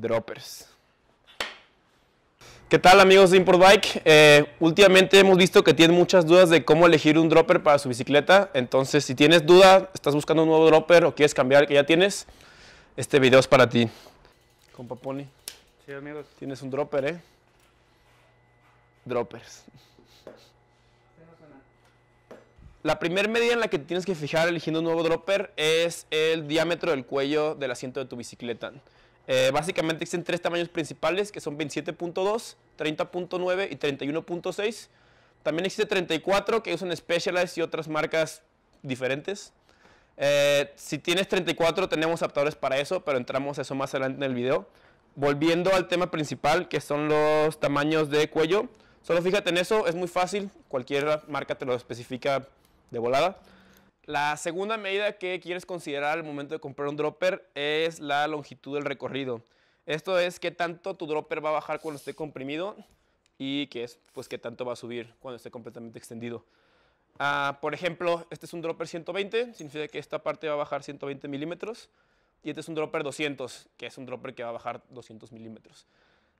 droppers. ¿Qué tal amigos de Import Bike? Eh, últimamente hemos visto que tienen muchas dudas de cómo elegir un dropper para su bicicleta. Entonces, si tienes duda, estás buscando un nuevo dropper o quieres cambiar el que ya tienes, este video es para ti. Compa Pony. Sí, amigos. Tienes un dropper, ¿eh? Droppers. La primera medida en la que tienes que fijar eligiendo un nuevo dropper es el diámetro del cuello del asiento de tu bicicleta. Eh, básicamente existen tres tamaños principales que son 27.2, 30.9 y 31.6. También existe 34 que usan Specialized y otras marcas diferentes. Eh, si tienes 34 tenemos adaptadores para eso, pero entramos a eso más adelante en el video. Volviendo al tema principal que son los tamaños de cuello. Solo fíjate en eso, es muy fácil, cualquier marca te lo especifica de volada. La segunda medida que quieres considerar al momento de comprar un dropper es la longitud del recorrido. Esto es qué tanto tu dropper va a bajar cuando esté comprimido y qué es, pues, qué tanto va a subir cuando esté completamente extendido. Ah, por ejemplo, este es un dropper 120, significa que esta parte va a bajar 120 milímetros. Y este es un dropper 200, que es un dropper que va a bajar 200 milímetros.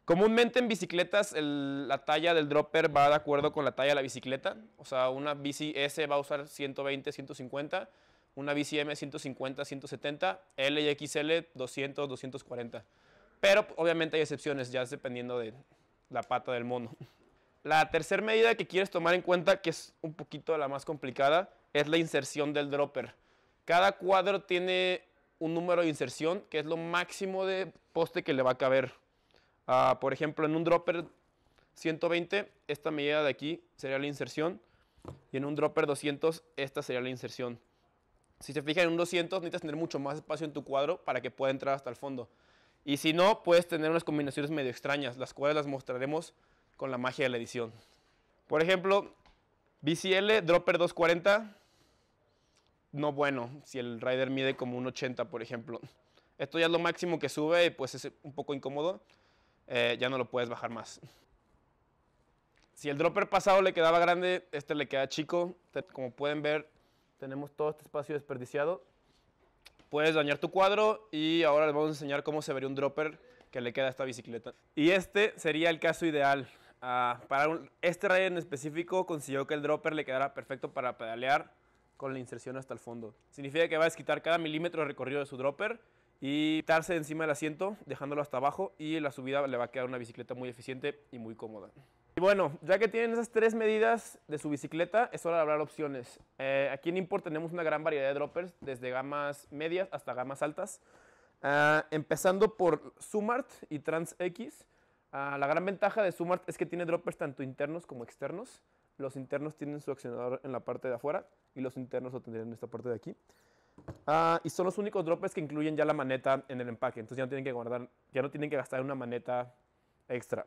Comúnmente en bicicletas la talla del dropper va de acuerdo con la talla de la bicicleta. O sea, una bici S va a usar 120, 150, una bici M 150, 170, L y XL 200, 240. Pero pues, obviamente hay excepciones, ya es dependiendo de la pata del mono. La tercera medida que quieres tomar en cuenta, que es un poquito la más complicada, es la inserción del dropper. Cada cuadro tiene un número de inserción que es lo máximo de poste que le va a caber. Ah, por ejemplo, en un dropper 120, esta medida de aquí sería la inserción. Y en un dropper 200, esta sería la inserción. Si se fijan en un 200, necesitas tener mucho más espacio en tu cuadro para que pueda entrar hasta el fondo. Y si no, puedes tener unas combinaciones medio extrañas, las cuales las mostraremos con la magia de la edición. Por ejemplo, VCL Dropper 240, no bueno, si el rider mide como un 80, por ejemplo. Esto ya es lo máximo que sube y pues es un poco incómodo. Eh, ya no lo puedes bajar más. Si el dropper pasado le quedaba grande, este le queda chico. Como pueden ver, tenemos todo este espacio desperdiciado. Puedes dañar tu cuadro y ahora les vamos a enseñar cómo se vería un dropper que le queda a esta bicicleta. Y este sería el caso ideal. Ah, para este rider en específico consiguió que el dropper le quedara perfecto para pedalear con la inserción hasta el fondo. Significa que va a quitar cada milímetro de recorrido de su dropper y quitarse encima del asiento, dejándolo hasta abajo y la subida le va a quedar una bicicleta muy eficiente y muy cómoda. Y bueno, ya que tienen esas tres medidas de su bicicleta, es hora de hablar opciones. Eh, aquí en Import tenemos una gran variedad de droppers, desde gamas medias hasta gamas altas. Ah, empezando por Sumart y TransX. X. Ah, la gran ventaja de Sumart es que tiene droppers tanto internos como externos. Los internos tienen su accionador en la parte de afuera y los internos lo tendrían en esta parte de aquí. Ah, y son los únicos droppers que incluyen ya la maneta en el empaque. Entonces ya no tienen que guardar, ya no tienen que gastar una maneta extra.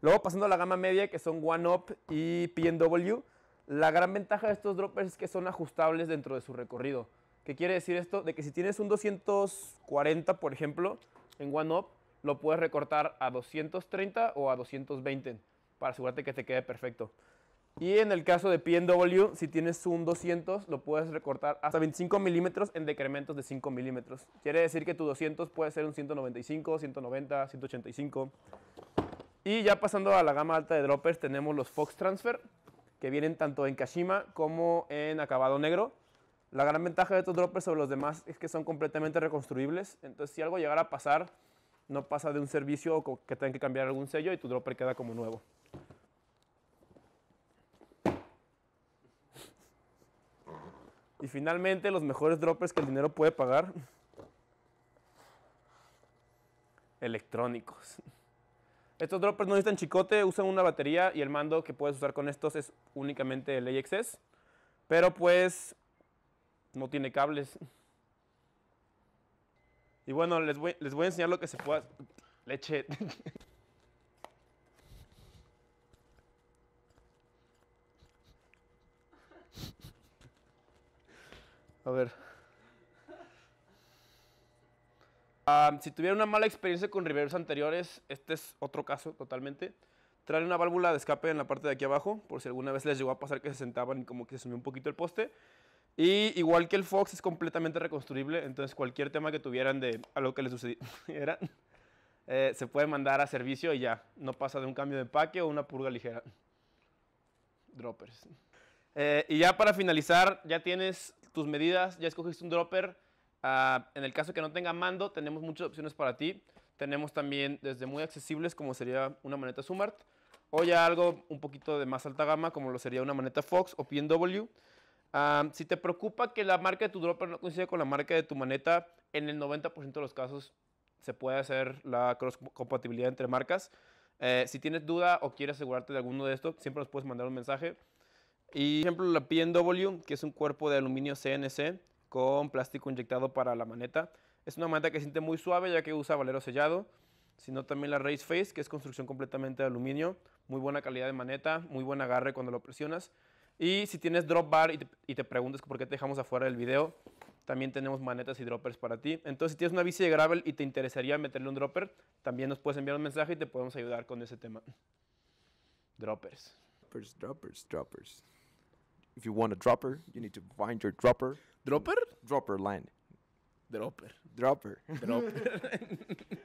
Luego pasando a la gama media, que son One Up y P&W, La gran ventaja de estos droppers es que son ajustables dentro de su recorrido. ¿Qué quiere decir esto? De que si tienes un 240, por ejemplo, en One Up, lo puedes recortar a 230 o a 220 para asegurarte que te quede perfecto. Y en el caso de PNW, si tienes un 200, lo puedes recortar hasta 25 milímetros en decrementos de 5 milímetros. Quiere decir que tu 200 puede ser un 195, 190, 185. Y ya pasando a la gama alta de droppers, tenemos los Fox Transfer, que vienen tanto en Kashima como en acabado negro. La gran ventaja de estos droppers sobre los demás es que son completamente reconstruibles. Entonces, si algo llegara a pasar, no pasa de un servicio que tengan que cambiar algún sello y tu dropper queda como nuevo. Y finalmente, los mejores droppers que el dinero puede pagar. Electrónicos. Estos droppers no necesitan chicote, usan una batería y el mando que puedes usar con estos es únicamente el AXS. Pero pues no tiene cables. Y bueno, les voy, les voy a enseñar lo que se puede... Leche. A ver. Ah, si tuvieron una mala experiencia con Riveros anteriores, este es otro caso totalmente. Traen una válvula de escape en la parte de aquí abajo, por si alguna vez les llegó a pasar que se sentaban y como que se sumió un poquito el poste. Y igual que el Fox es completamente reconstruible, entonces cualquier tema que tuvieran de algo que les sucediera, eh, se puede mandar a servicio y ya, no pasa de un cambio de empaque o una purga ligera. Droppers. Eh, y ya para finalizar, ya tienes tus medidas, ya escogiste un dropper. Ah, en el caso que no tenga mando, tenemos muchas opciones para ti. Tenemos también desde muy accesibles, como sería una maneta Sumart, o ya algo un poquito de más alta gama, como lo sería una maneta Fox o PNW. Ah, si te preocupa que la marca de tu dropper no coincida con la marca de tu maneta, en el 90% de los casos se puede hacer la cross compatibilidad entre marcas. Eh, si tienes duda o quieres asegurarte de alguno de esto, siempre nos puedes mandar un mensaje. Y por ejemplo la PNW, que es un cuerpo de aluminio CNC con plástico inyectado para la maneta. Es una maneta que siente muy suave ya que usa valero sellado, sino también la Race Face, que es construcción completamente de aluminio, muy buena calidad de maneta, muy buen agarre cuando lo presionas. Y si tienes drop bar y te, y te preguntas por qué te dejamos afuera del video, también tenemos manetas y droppers para ti. Entonces, si tienes una bici de gravel y te interesaría meterle un dropper, también nos puedes enviar un mensaje y te podemos ayudar con ese tema. Droppers. Droppers, droppers, droppers. If you want a dropper, you need to find your dropper. Dropper? Dropper line. Dropper. Dropper. Dropper.